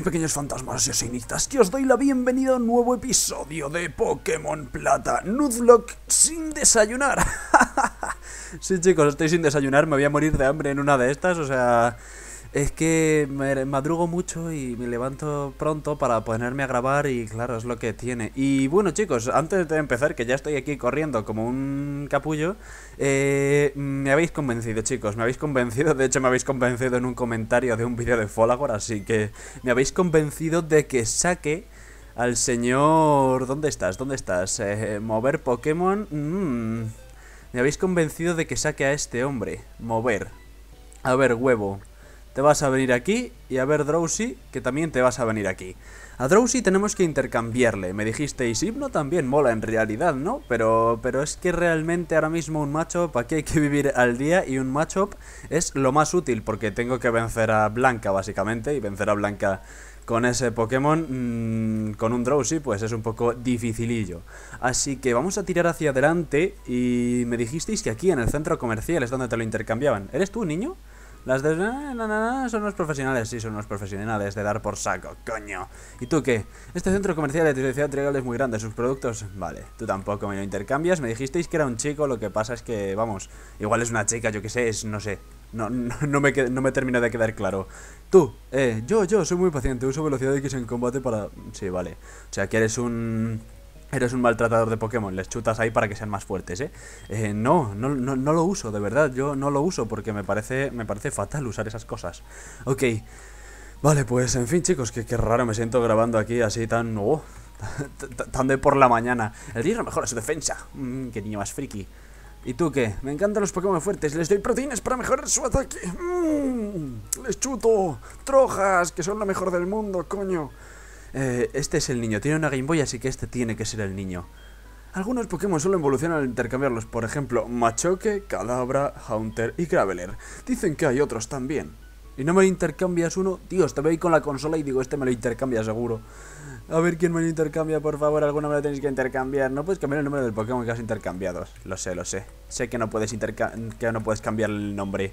pequeños fantasmas y osinictas? Que os doy la bienvenida a un nuevo episodio de Pokémon Plata Nuzlocke sin desayunar. sí chicos, estoy sin desayunar, me voy a morir de hambre en una de estas, o sea... Es que me madrugo mucho y me levanto pronto para ponerme a grabar y claro, es lo que tiene. Y bueno chicos, antes de empezar, que ya estoy aquí corriendo como un capullo, eh, me habéis convencido chicos, me habéis convencido, de hecho me habéis convencido en un comentario de un vídeo de Folagor, así que me habéis convencido de que saque al señor... ¿Dónde estás? ¿Dónde estás? Eh, mover Pokémon... Mm. Me habéis convencido de que saque a este hombre. Mover. A ver, huevo te vas a venir aquí y a ver Drowsy, que también te vas a venir aquí. A Drowsy tenemos que intercambiarle. Me dijisteis, no también mola en realidad, ¿no? Pero, pero es que realmente ahora mismo un matchup, aquí hay que vivir al día y un macho es lo más útil porque tengo que vencer a Blanca básicamente y vencer a Blanca con ese Pokémon, mm, con un Drowsy, pues es un poco dificilillo. Así que vamos a tirar hacia adelante y me dijisteis que aquí en el centro comercial es donde te lo intercambiaban. ¿Eres tú, niño? Las de... Ah, no, no, no, son unos profesionales. Sí, son unos profesionales de dar por saco, coño. ¿Y tú qué? Este centro comercial de Ciudad Trigal es muy grande. ¿Sus productos? Vale. Tú tampoco me lo intercambias. Me dijisteis que era un chico. Lo que pasa es que, vamos, igual es una chica, yo qué sé, es, no sé. No, no, me, no me termino de quedar claro. Tú, eh, yo, yo, soy muy paciente. Uso velocidad X en combate para... Sí, vale. O sea, que eres un Eres un maltratador de Pokémon, les chutas ahí para que sean más fuertes, ¿eh? eh no, no, no, lo uso, de verdad, yo no lo uso porque me parece, me parece fatal usar esas cosas. Ok, vale, pues en fin chicos, que, raro me siento grabando aquí así tan... Oh, tan de por la mañana. El dinero mejora su defensa. Mmm, qué niño más friki. ¿Y tú qué? Me encantan los Pokémon fuertes. Les doy proteínas para mejorar su ataque. Mm, les chuto. Trojas, que son lo mejor del mundo, coño. Eh, este es el niño. Tiene una Game Boy, así que este tiene que ser el niño. Algunos Pokémon solo evolucionan al intercambiarlos, por ejemplo, Machoke, Calabra, Haunter y Graveler. Dicen que hay otros también. ¿Y no me lo intercambias uno? Dios, te voy con la consola y digo, este me lo intercambia seguro. A ver quién me lo intercambia, por favor, alguna me lo tenéis que intercambiar. No puedes cambiar el nombre del Pokémon que has intercambiado. Lo sé, lo sé. Sé que no puedes, que no puedes cambiar el nombre.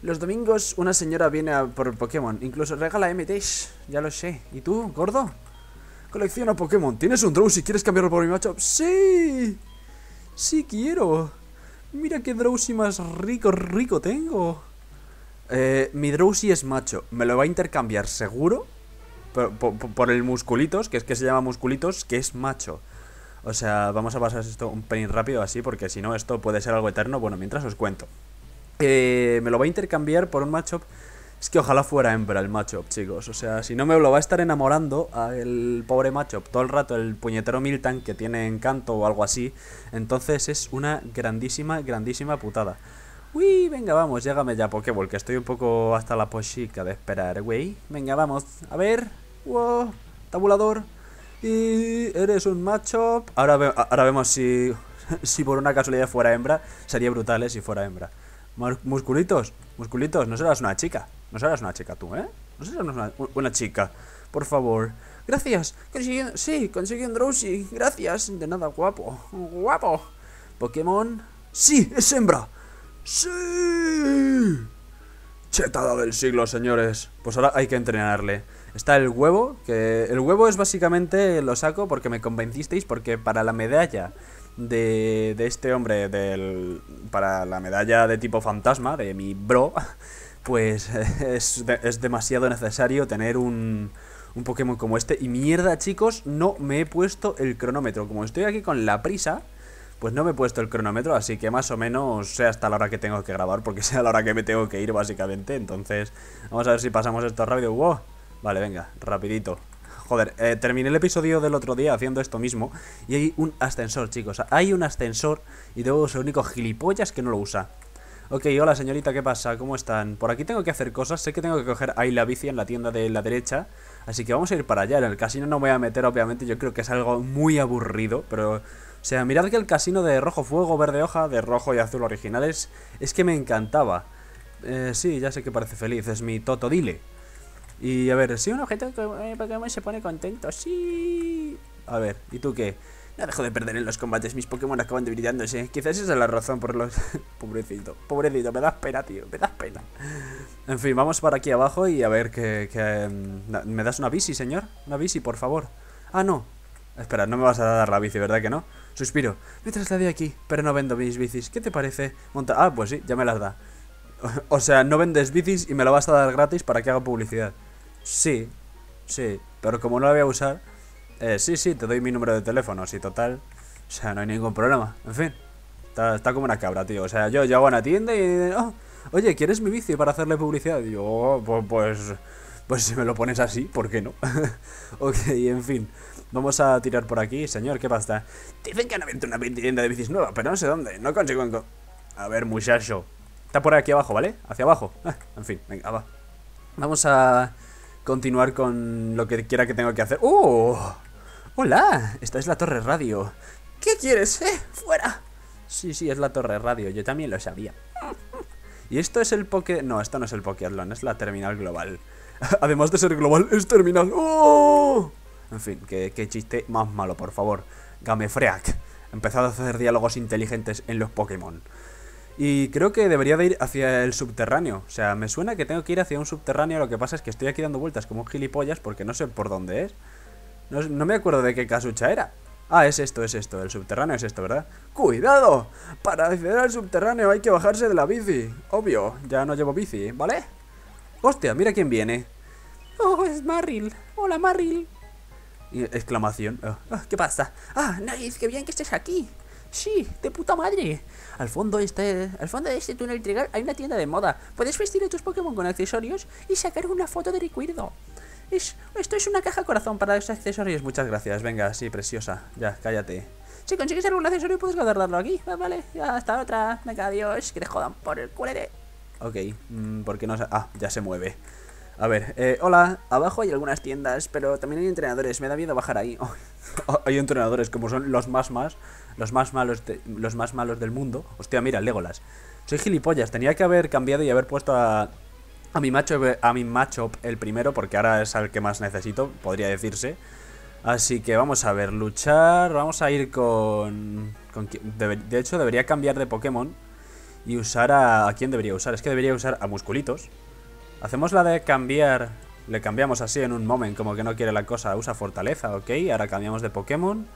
Los domingos una señora viene por Pokémon. Incluso regala MTs. Ya lo sé. ¿Y tú, gordo? Colecciona Pokémon. ¿Tienes un Drowsy? quieres cambiarlo por mi macho? ¡Sí! ¡Sí quiero! Mira qué Drowsy más rico, rico tengo. Eh, mi Drowsy es macho. Me lo va a intercambiar, seguro. Por, por, el musculitos, que es que se llama musculitos, que es macho. O sea, vamos a pasar esto un pelín rápido así, porque si no, esto puede ser algo eterno. Bueno, mientras os cuento. Eh, me lo va a intercambiar por un macho Es que ojalá fuera hembra el macho chicos. O sea, si no me lo va a estar enamorando al pobre macho todo el rato, el puñetero Miltan que tiene encanto o algo así. Entonces es una grandísima, grandísima putada. Uy, venga, vamos, llégame ya Pokéball, que estoy un poco hasta la pochica de esperar, güey. Venga, vamos, a ver. Wow, tabulador. Y eres un macho Ahora, ahora vemos si, si por una casualidad fuera hembra. Sería brutal, ¿eh? Si fuera hembra. Musculitos, musculitos, no serás una chica. No serás una chica tú, ¿eh? No serás una, chica. Por favor. Gracias. sí, conseguí un Gracias. De nada, guapo. Guapo. Pokémon. Sí, es hembra. Sí. Chetada del siglo, señores. Pues ahora hay que entrenarle. Está el huevo, que el huevo es básicamente, lo saco porque me convencisteis, porque para la medalla de, de este hombre del, para la medalla de tipo fantasma, de mi bro, pues eh, es, demasiado necesario tener un, un Pokémon como este. Y mierda, chicos, no me he puesto el cronómetro. Como estoy aquí con la prisa, pues no me he puesto el cronómetro, así que más o menos sea hasta la hora que tengo que grabar, porque sea la hora que me tengo que ir, básicamente. Entonces, vamos a ver si pasamos esto rápido. ¡Wow! Vale, venga, rapidito. Joder, eh, terminé el episodio del otro día haciendo esto mismo y hay un ascensor, chicos. Hay un ascensor y debo ser el único gilipollas que no lo usa. Ok, hola señorita, ¿qué pasa? ¿Cómo están? Por aquí tengo que hacer cosas, sé que tengo que coger ahí la bici en la tienda de la derecha Así que vamos a ir para allá, en el casino no me voy a meter obviamente, yo creo que es algo muy aburrido Pero, o sea, mirad que el casino de rojo fuego, verde hoja, de rojo y azul originales Es que me encantaba eh, Sí, ya sé que parece feliz, es mi toto dile. Y a ver, si un objeto de eh, Pokémon se pone contento, sí. A ver, ¿y tú qué? No dejo de perder en los combates, mis Pokémon acaban debilitándose. Quizás esa es la razón por los... pobrecito, pobrecito, me das pena, tío, me das pena. En fin, vamos para aquí abajo y a ver que... Em, ¿Me das una bici, señor? Una bici, por favor. Ah, no. Espera, no me vas a dar la bici, ¿verdad que no? Suspiro. Me trasladé aquí, pero no vendo mis bicis. ¿Qué te parece? Monta... Ah, pues sí, ya me las da. o sea, no vendes bicis y me lo vas a dar gratis para que haga publicidad. Sí, sí, pero como no la voy a usar, eh, sí, sí, te doy mi número de teléfono, sí, total. O sea, no hay ningún problema, en fin. Está, como una cabra, tío. O sea, yo llego a una tienda y... Oh, oye, ¿quieres mi bici para hacerle publicidad? yo, oh, pues, pues... si me lo pones así, ¿por qué no? ok, en fin. Vamos a tirar por aquí. Señor, ¿qué pasa? Dicen que han abierto una tienda de bicis nueva, pero no sé dónde. No consigo... a ver, muchacho. Está por aquí abajo, ¿vale? Hacia abajo. en fin, venga, va. Vamos a continuar con lo que quiera que tengo que hacer. ¡Uh! ¡Hola! Esta es la torre radio. ¿Qué quieres, eh? ¡Fuera! Sí, sí, es la torre radio. Yo también lo sabía. Y esto es el Poké... No, esto no es el Pokéatlón, es la terminal global. Además de ser global, es terminal. ¡Oh! En fin, qué, chiste más malo, por favor. Gamefreak. empezado a hacer diálogos inteligentes en los Pokémon. Y creo que debería de ir hacia el subterráneo. O sea, me suena que tengo que ir hacia un subterráneo. Lo que pasa es que estoy aquí dando vueltas como gilipollas porque no sé por dónde es. No, me acuerdo de qué casucha era. Ah, es esto, es esto. El subterráneo es esto, ¿verdad? ¡Cuidado! Para acceder al subterráneo hay que bajarse de la bici. Obvio, ya no llevo bici, ¿vale? Hostia, mira quién viene. Oh, es Marril. Hola, Marril. Exclamación. Oh, oh, ¿Qué pasa? Ah, Nice, qué bien que estés aquí. Sí, de puta madre. Al fondo, este, al fondo de este túnel trigal hay una tienda de moda. Puedes vestir a tus Pokémon con accesorios y sacar una foto de recuerdo. esto es una caja corazón para los accesorios. Muchas gracias. Venga, sí, preciosa. Ya, cállate. Si consigues algún accesorio puedes guardarlo aquí. Ah, vale, ya, hasta otra. Venga, adiós. Que te jodan por el culete. Ok, mm, ¿por qué no? Ah, ya se mueve. A ver, eh, hola, abajo hay algunas tiendas, pero también hay entrenadores, me da miedo bajar ahí. Oh, hay entrenadores, como son los más más, los más malos los más malos del mundo. Hostia, mira, Legolas. Soy gilipollas, tenía que haber cambiado y haber puesto a, mi macho a mi macho el primero, porque ahora es al que más necesito, podría decirse. Así que vamos a ver, luchar, vamos a ir con... de, de, hecho, debería cambiar de Pokémon y usar a... ¿A quién debería usar? Es que debería usar a Musculitos. Hacemos la de cambiar... Le cambiamos así en un moment, como que no quiere la cosa. Usa fortaleza, ok. Ahora cambiamos de Pokémon.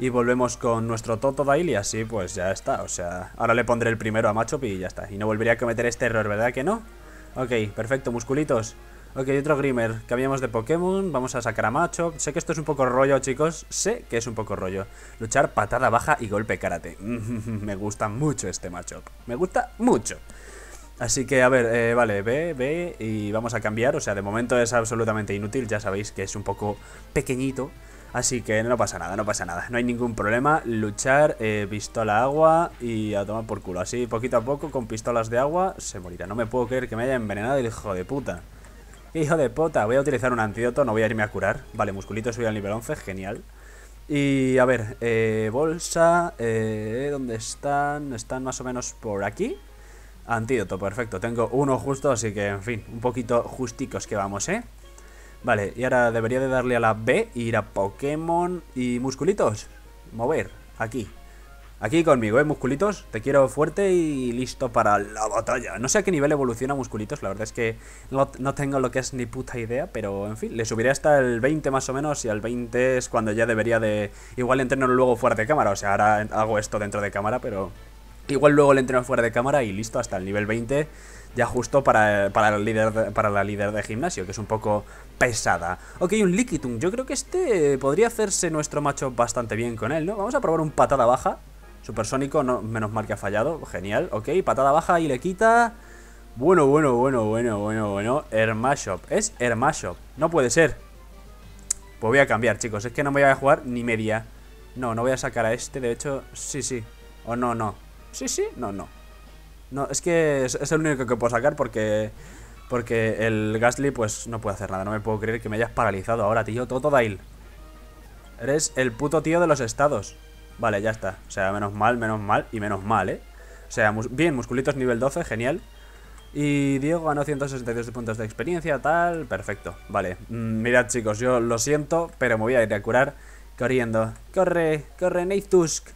Y volvemos con nuestro Totodile y así pues ya está. O sea, ahora le pondré el primero a Machop y ya está. Y no volvería a cometer este error, ¿verdad que no? Ok, perfecto, musculitos. Ok, otro Grimer. Cambiamos de Pokémon. Vamos a sacar a Machop. Sé que esto es un poco rollo, chicos. Sé que es un poco rollo. Luchar patada baja y golpe karate. Me gusta mucho este Machop. Me gusta mucho. Así que, a ver, eh, vale, ve, ve y vamos a cambiar. O sea, de momento es absolutamente inútil, ya sabéis que es un poco pequeñito. Así que no pasa nada, no pasa nada. No hay ningún problema. Luchar, eh, pistola agua y a tomar por culo. Así, poquito a poco, con pistolas de agua, se morirá. No me puedo creer que me haya envenenado el hijo de puta. Hijo de puta, voy a utilizar un antídoto, no voy a irme a curar. Vale, musculito, soy al nivel 11, genial. Y a ver, eh, bolsa, eh, ¿dónde están? Están más o menos por aquí. Antídoto, perfecto. Tengo uno justo, así que, en fin, un poquito justicos que vamos, ¿eh? Vale, y ahora debería de darle a la B ir a Pokémon y musculitos. Mover, aquí. Aquí conmigo, ¿eh, musculitos? Te quiero fuerte y listo para la batalla. No sé a qué nivel evoluciona musculitos, la verdad es que no, tengo lo que es ni puta idea, pero en fin, le subiré hasta el 20 más o menos y al 20 es cuando ya debería de... Igual entrenarlo luego fuera de cámara, o sea, ahora hago esto dentro de cámara, pero Igual luego le entreno fuera de cámara y listo, hasta el nivel 20, ya justo para, el líder para la líder de gimnasio, que es un poco pesada. Ok, un Liquitum, yo creo que este podría hacerse nuestro macho bastante bien con él, ¿no? Vamos a probar un patada baja, supersónico, menos mal que ha fallado, genial, ok, patada baja y le quita... Bueno, bueno, bueno, bueno, bueno, bueno, Hermashop, es Hermashop, no puede ser. Pues voy a cambiar, chicos, es que no me voy a jugar ni media. No, no voy a sacar a este, de hecho, sí, sí, o no, no, Sí, sí, no, no. No, es que es, el único que puedo sacar porque. Porque el Gasly, pues no puede hacer nada. No me puedo creer que me hayas paralizado ahora, tío. todo Dale Eres el puto tío de los estados. Vale, ya está. O sea, menos mal, menos mal y menos mal, ¿eh? O sea, bien, musculitos nivel 12, genial. Y Diego ganó 162 puntos de experiencia, tal, perfecto. Vale, mm, mirad chicos, yo lo siento, pero me voy a ir a curar corriendo. ¡Corre! ¡Corre, Neitusk!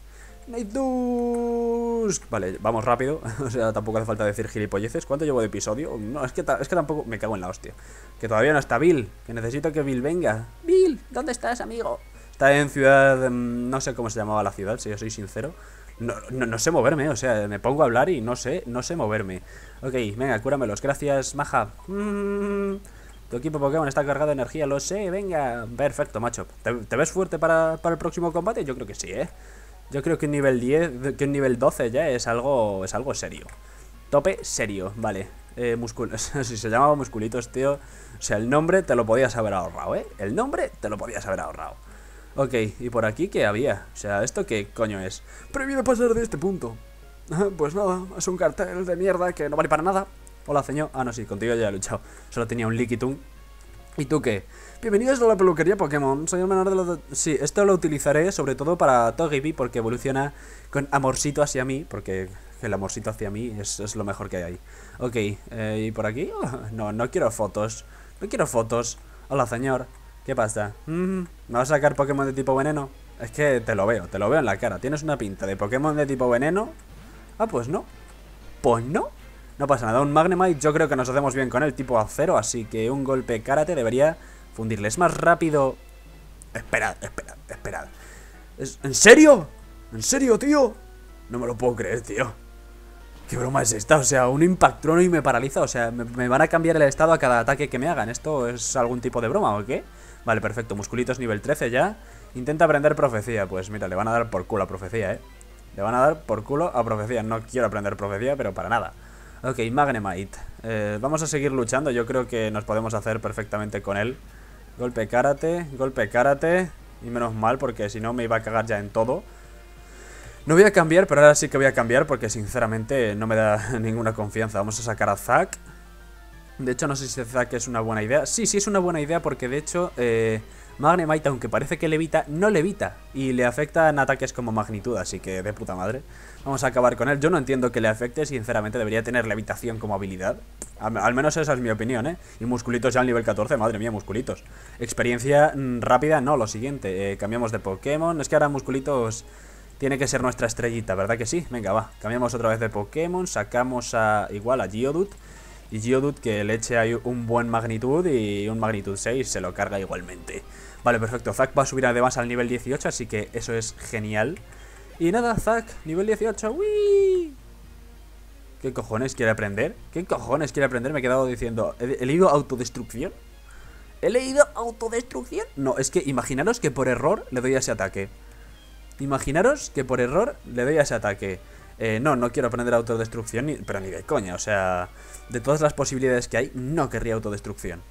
Vale, vamos rápido. o sea, tampoco hace falta decir gilipolleces. ¿Cuánto llevo de episodio? No, es que, es que tampoco. Me cago en la hostia. Que todavía no está Bill. Que necesito que Bill venga. ¡Bill! ¿Dónde estás, amigo? Está en ciudad. Mm, no sé cómo se llamaba la ciudad, si yo soy sincero. No, sé moverme, o sea, me pongo a hablar y no sé, no sé moverme. Ok, venga, cúramelos. Gracias, maja. Mm. tu equipo Pokémon está cargado de energía, lo sé, venga. Perfecto, macho. ¿Te, ves fuerte para, para, el próximo combate? Yo creo que sí, ¿eh? Yo creo que un nivel 10, que un nivel 12 ya es algo, es algo serio. Tope serio, vale. Eh, si se llamaba musculitos, tío. O sea, el nombre te lo podías haber ahorrado, ¿eh? El nombre te lo podías haber ahorrado. Ok, ¿y por aquí qué había? O sea, ¿esto qué coño es? Prohibido pasar de este punto. Ah, pues nada, es un cartel de mierda que no vale para nada. Hola, señor. Ah, no, sí, contigo ya he luchado. Solo tenía un Liquitum ¿Y tú qué? Bienvenidos a la peluquería Pokémon, soy menor de los... Sí, esto lo utilizaré sobre todo para Togepi porque evoluciona con amorcito hacia mí, porque el amorcito hacia mí es, lo mejor que hay. ahí Ok, eh, ¿y por aquí? Oh, no, no quiero fotos, no quiero fotos. Hola señor, ¿qué pasa? Mm-hmm, ¿Me vas a sacar Pokémon de tipo veneno? Es que te lo veo, te lo veo en la cara, tienes una pinta de Pokémon de tipo veneno. Ah, pues no. Pues no. No pasa nada, un Magnemite yo creo que nos hacemos bien con él, tipo acero, así que un golpe karate debería fundirles Es más rápido... Esperad, esperad, esperad. ¿Es... ¿En serio? ¿En serio, tío? No me lo puedo creer, tío. ¿Qué broma es esta? O sea, un impactrono y me paraliza. O sea, me, me, van a cambiar el estado a cada ataque que me hagan. ¿Esto es algún tipo de broma o qué? Vale, perfecto. Musculitos nivel 13 ya. Intenta aprender profecía. Pues mira, le van a dar por culo a profecía, ¿eh? Le van a dar por culo a profecía. No quiero aprender profecía, pero para nada. Ok, Magnemite. Eh, vamos a seguir luchando, yo creo que nos podemos hacer perfectamente con él. Golpe karate, golpe karate. Y menos mal, porque si no me iba a cagar ya en todo. No voy a cambiar, pero ahora sí que voy a cambiar porque sinceramente no me da ninguna confianza. Vamos a sacar a Zack. De hecho, no sé si Zack es una buena idea. Sí, sí es una buena idea porque de hecho... Eh, Magnemite, aunque parece que levita, no levita y le afecta en ataques como magnitud, así que de puta madre. Vamos a acabar con él. Yo no entiendo que le afecte, sinceramente debería tener levitación como habilidad. Al, menos esa es mi opinión, ¿eh? Y musculitos ya al nivel 14, madre mía, musculitos. Experiencia mm, rápida, no, lo siguiente. Eh, cambiamos de Pokémon. Es que ahora musculitos tiene que ser nuestra estrellita, ¿verdad que sí? Venga, va. Cambiamos otra vez de Pokémon, sacamos a igual a Geodude y Geodude que le eche ahí un buen magnitud y un magnitud 6 se lo carga igualmente. Vale, perfecto. Zack va a subir además al nivel 18, así que eso es genial. Y nada, Zack, nivel 18. uy ¿Qué cojones quiere aprender? ¿Qué cojones quiere aprender? Me he quedado diciendo, ¿he, leído autodestrucción? ¿He leído autodestrucción? No, es que imaginaros que por error le doy a ese ataque. Imaginaros que por error le doy a ese ataque. Eh, no, no quiero aprender autodestrucción, ni, pero ni de coña. O sea, de todas las posibilidades que hay, no querría autodestrucción.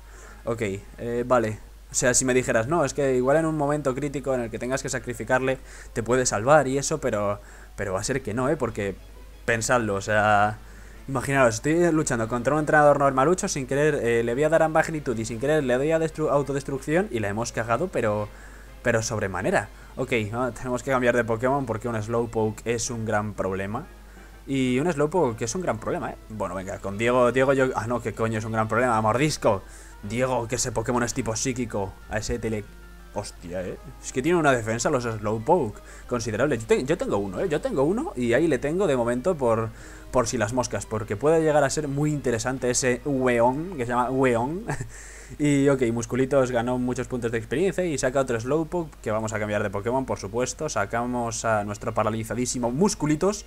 Ok, eh, vale. O sea, si me dijeras, no, es que igual en un momento crítico en el que tengas que sacrificarle, te puede salvar y eso, pero, pero va a ser que no, ¿eh? Porque pensadlo, o sea... Imaginaros, estoy luchando contra un entrenador normalucho, sin querer eh, le voy a dar a magnitud y sin querer le doy a autodestrucción y la hemos cagado, pero, pero sobremanera. Ok, tenemos que cambiar de Pokémon porque un Slowpoke es un gran problema. Y un Slowpoke que es un gran problema, ¿eh? Bueno, venga, con Diego, Diego yo... Ah, no, que coño, es un gran problema, mordisco. Diego, que ese Pokémon es tipo psíquico. A ese tele... Hostia, ¿eh? Es que tiene una defensa los Slowpoke considerable. Yo, tengo uno, ¿eh? Yo tengo uno y ahí le tengo de momento por, por si las moscas, porque puede llegar a ser muy interesante ese weón que se llama weón Y ok, Musculitos ganó muchos puntos de experiencia y saca otro Slowpoke, que vamos a cambiar de Pokémon, por supuesto. Sacamos a nuestro paralizadísimo Musculitos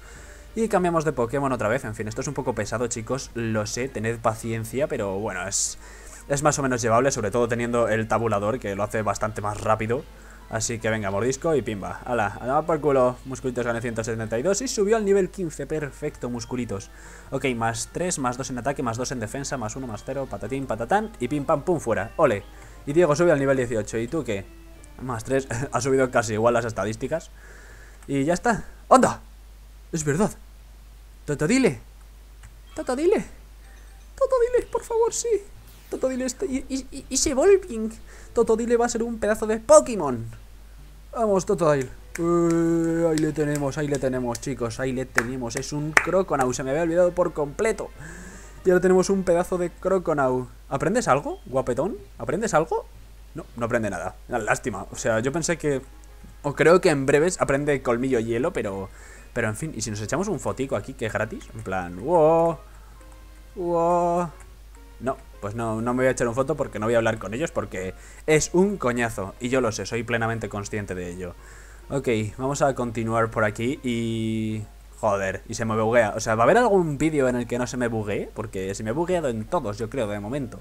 y cambiamos de Pokémon otra vez, en fin, esto es un poco pesado chicos, lo sé, tened paciencia, pero bueno, es, es más o menos llevable, sobre todo teniendo el tabulador, que lo hace bastante más rápido. Así que venga, mordisco y pimba. ¡Hala! ¡Hala por culo. Musculitos gané 172 y subió al nivel 15. Perfecto, musculitos. Ok, más 3, más 2 en ataque, más 2 en defensa, más 1, más 0, patatín, patatán y pim pam pum fuera. Ole. Y Diego sube al nivel 18. ¿Y tú qué? Más 3. ha subido casi igual las estadísticas. Y ya está. ¡Onda! Es verdad. Toto dile. Toto dile. dile, por favor, sí. Toto dile está... Y, se volving. Toto Dile va a ser un pedazo de Pokémon. Vamos, Toto Dile. Eh, ahí le tenemos, ahí le tenemos, chicos. Ahí le tenemos. Es un Croconaw. Se me había olvidado por completo. Y ahora tenemos un pedazo de Croconaw. ¿Aprendes algo, guapetón? ¿Aprendes algo? No, no aprende nada. Lástima. O sea, yo pensé que... O creo que en breves aprende colmillo hielo, pero... Pero en fin, y si nos echamos un fotico aquí que es gratis, en plan, wow, wow. No, pues no, no me voy a echar un foto porque no voy a hablar con ellos porque es un coñazo. Y yo lo sé, soy plenamente consciente de ello. Ok, vamos a continuar por aquí y... Joder, y se me buguea. O sea, ¿va a haber algún vídeo en el que no se me buguee? Porque se me ha bugueado en todos, yo creo, de momento.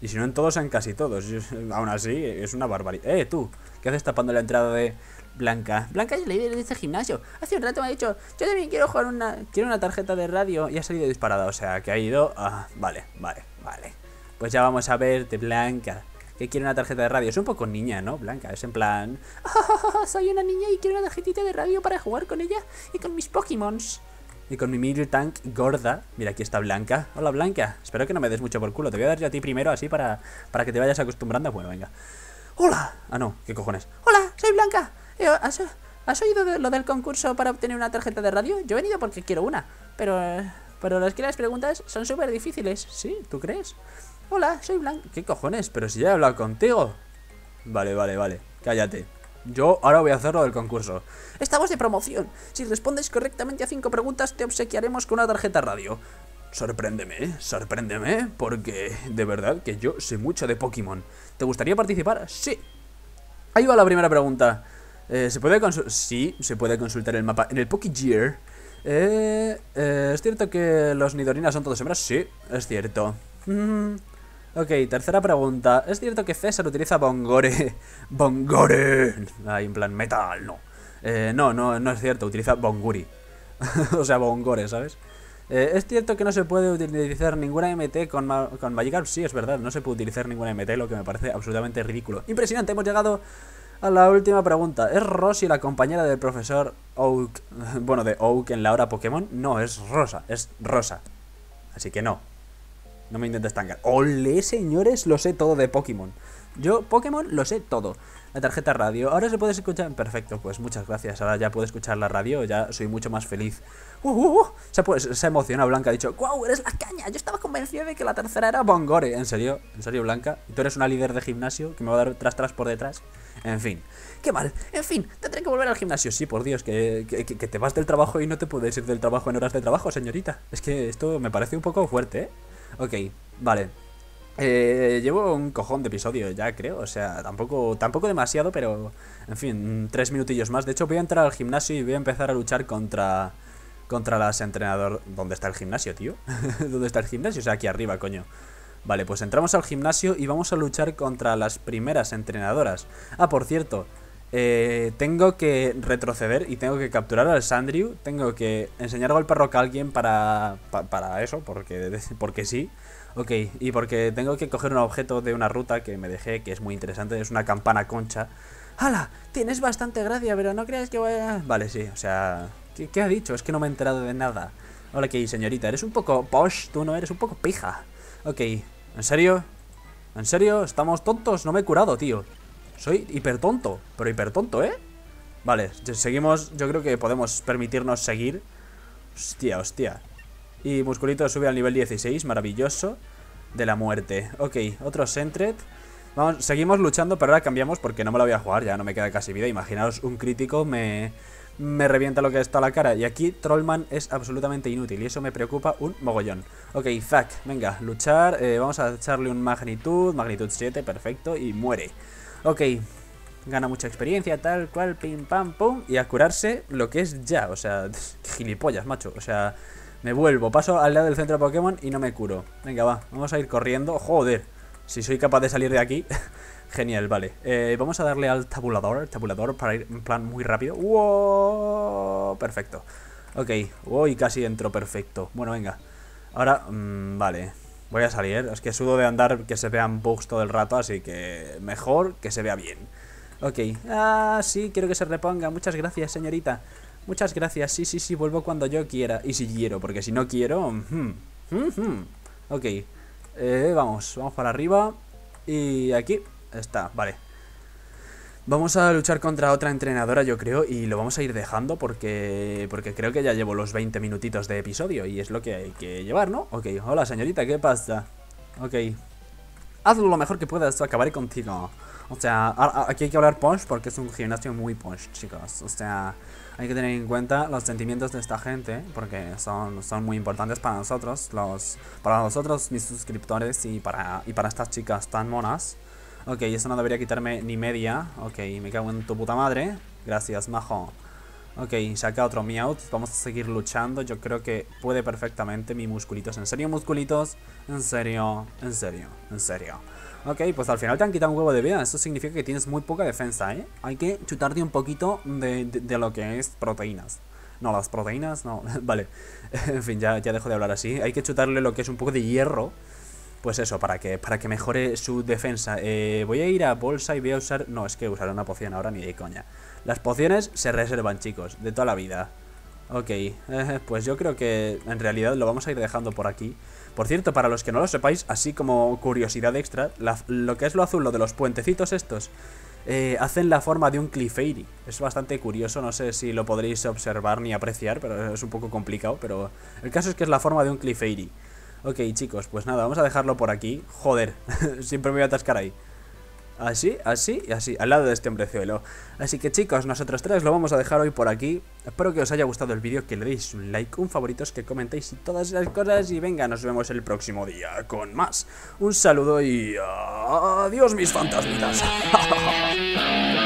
Y si no en todos, en casi todos. aún así, es una barbaridad. Eh, tú, ¿qué haces tapando la entrada de Blanca. Blanca es la líder de este gimnasio. Hace un rato me ha dicho, yo también quiero jugar una... Quiero una tarjeta de radio y ha salido disparada. O sea, que ha ido... Ah, vale, vale, vale. Pues ya vamos a verte, Blanca. ¿qué quiere una tarjeta de radio. Es un poco niña, ¿no? Blanca. Es en plan... Ah, soy una niña y quiero una tarjetita de radio para jugar con ella y con mis Pokémons. Y con mi middle Tank gorda. Mira, aquí está Blanca. Hola, Blanca. Espero que no me des mucho por culo. Te voy a dar yo a ti primero, así para, para que te vayas acostumbrando. Bueno, venga. Hola. Ah, no. ¿Qué cojones? Hola, soy Blanca. Eh, ¿Has, oído lo del concurso para obtener una tarjeta de radio? Yo he venido porque quiero una, pero, pero las que las preguntas son súper difíciles. ¿Sí? ¿Tú crees? Hola, soy Blanc. ¿Qué cojones? Pero si ya he hablado contigo. Vale, vale, vale. Cállate. Yo ahora voy a hacer lo del concurso. Estamos de promoción. Si respondes correctamente a cinco preguntas, te obsequiaremos con una tarjeta radio. Sorpréndeme, sorpréndeme, porque de verdad que yo sé mucho de Pokémon. ¿Te gustaría participar? Sí. Ahí va la primera pregunta. Eh, ¿Se puede consultar? Sí, se puede consultar el mapa en el Pokégear eh, eh, ¿Es cierto que los Nidorinas son todos hembras? Sí, es cierto. ok, tercera pregunta. ¿Es cierto que César utiliza Bongore? ¡Bongore! Ahí en plan, metal, no. Eh, no, no, no es cierto, utiliza Bonguri. o sea, Bongore, ¿sabes? ¿Es cierto que no se puede utilizar ninguna MT con, con Magikarp? Sí, es verdad, no se puede utilizar ninguna MT, lo que me parece absolutamente ridículo. Impresionante, hemos llegado a la última pregunta, ¿es Rosy la compañera del profesor Oak, bueno, de Oak en la hora Pokémon? No, es Rosa, es Rosa. Así que no, no me intentes tangar ¡Ole, señores! Lo sé todo de Pokémon. Yo, Pokémon, lo sé todo la tarjeta radio. Ahora se puede escuchar. Perfecto, pues muchas gracias. Ahora ya puedo escuchar la radio, ya soy mucho más feliz. Uh, uh, uh. Se, se emociona Blanca, ha dicho, ¡Guau, eres la caña. Yo estaba convencido de que la tercera era Bongore. ¿En serio? ¿En serio, Blanca? ¿Tú eres una líder de gimnasio que me va a dar tras tras por detrás? En fin. Qué mal. En fin, tendré que volver al gimnasio. Sí, por Dios, que, que te vas del trabajo y no te puedes ir del trabajo en horas de trabajo, señorita. Es que esto me parece un poco fuerte, ¿eh? Ok, vale. Eh, llevo un cojón de episodio ya, creo. O sea, tampoco, tampoco demasiado, pero en fin, tres minutillos más. De hecho, voy a entrar al gimnasio y voy a empezar a luchar contra. Contra las entrenadoras ¿Dónde está el gimnasio, tío? ¿Dónde está el gimnasio? O sea, aquí arriba, coño. Vale, pues entramos al gimnasio y vamos a luchar contra las primeras entrenadoras. Ah, por cierto, eh, tengo que retroceder y tengo que capturar al Sandrew. Tengo que enseñar al rock a alguien para, para, para eso, porque, porque sí. Ok, y porque tengo que coger un objeto de una ruta que me dejé, que es muy interesante, es una campana concha. ¡Hala! Tienes bastante gracia, pero no creas que vaya... Vale, sí, o sea... ¿qué, ha dicho? Es que no me he enterado de nada. Hola, que señorita, eres un poco posh, tú no eres un poco pija. Ok, ¿en serio? ¿En serio? ¿Estamos tontos? No me he curado, tío. Soy hipertonto, pero hipertonto, ¿eh? Vale, seguimos, yo creo que podemos permitirnos seguir. Hostia, hostia. Y Musculito sube al nivel 16, maravilloso. De la muerte. Ok, otro Sentret. Vamos, seguimos luchando, pero ahora cambiamos porque no me la voy a jugar, ya no me queda casi vida. Imaginaos, un crítico me, revienta lo que está a la cara. Y aquí Trollman es absolutamente inútil y eso me preocupa un mogollón. Ok, Zack, venga, luchar. Eh, vamos a echarle un magnitud, magnitud 7, perfecto, y muere. Ok, gana mucha experiencia, tal cual, pim, pam, pum. Y a curarse lo que es ya, o sea, gilipollas, macho. O sea, me vuelvo, paso al lado del centro de Pokémon y no me curo. Venga, va, vamos a ir corriendo. Joder, si soy capaz de salir de aquí. Genial, vale. Eh, vamos a darle al tabulador, tabulador, para ir en plan muy rápido. Perfecto. Ok, uy, casi entro perfecto. Bueno, venga. Ahora, mm, vale. Voy a salir. Es que sudo de andar que se vean bugs todo el rato, así que mejor que se vea bien. Ok. Ah, sí, quiero que se reponga. Muchas gracias, señorita. Muchas gracias, sí, sí, sí, vuelvo cuando yo quiera. Y si quiero, porque si no quiero... Ok, eh, vamos, vamos para arriba. Y aquí está, vale. Vamos a luchar contra otra entrenadora, yo creo, y lo vamos a ir dejando porque porque creo que ya llevo los 20 minutitos de episodio y es lo que hay que llevar, ¿no? Ok, hola señorita, ¿qué pasa? Ok. Hazlo lo mejor que puedas, acabaré contigo. O sea, aquí hay que hablar punch porque es un gimnasio muy punch, chicos. O sea, hay que tener en cuenta los sentimientos de esta gente, porque son, son muy importantes para nosotros, los, para nosotros, mis suscriptores y para, y para estas chicas tan monas. Ok, eso no debería quitarme ni media. Ok, me cago en tu puta madre. Gracias, majo. Ok, saca otro Meowth. Vamos a seguir luchando. Yo creo que puede perfectamente mi musculitos. ¿En serio, musculitos? En serio, en serio, en serio. Ok, pues al final te han quitado un huevo de vida. Eso significa que tienes muy poca defensa, ¿eh? Hay que chutarte un poquito de, lo que es proteínas. No, las proteínas, no. vale. en fin, ya, ya dejo de hablar así. Hay que chutarle lo que es un poco de hierro. Pues eso, para que, para que mejore su defensa. Eh, voy a ir a bolsa y voy a usar... No, es que usaré una poción ahora ni de coña. Las pociones se reservan, chicos, de toda la vida. Ok, eh, pues yo creo que en realidad lo vamos a ir dejando por aquí. Por cierto, para los que no lo sepáis, así como curiosidad extra, lo que es lo azul, lo de los puentecitos estos, eh, hacen la forma de un clifeiri Es bastante curioso, no sé si lo podréis observar ni apreciar, pero es un poco complicado, pero el caso es que es la forma de un clifeiri Ok, chicos, pues nada, vamos a dejarlo por aquí. Joder, siempre me voy a atascar ahí. Así, así y así, al lado de este hombrezuelo. Así que chicos, nosotros tres lo vamos a dejar hoy por aquí. Espero que os haya gustado el vídeo, que le deis un like, un favorito, que comentéis y todas las cosas. Y venga, nos vemos el próximo día con más. Un saludo y adiós mis fantasmitas.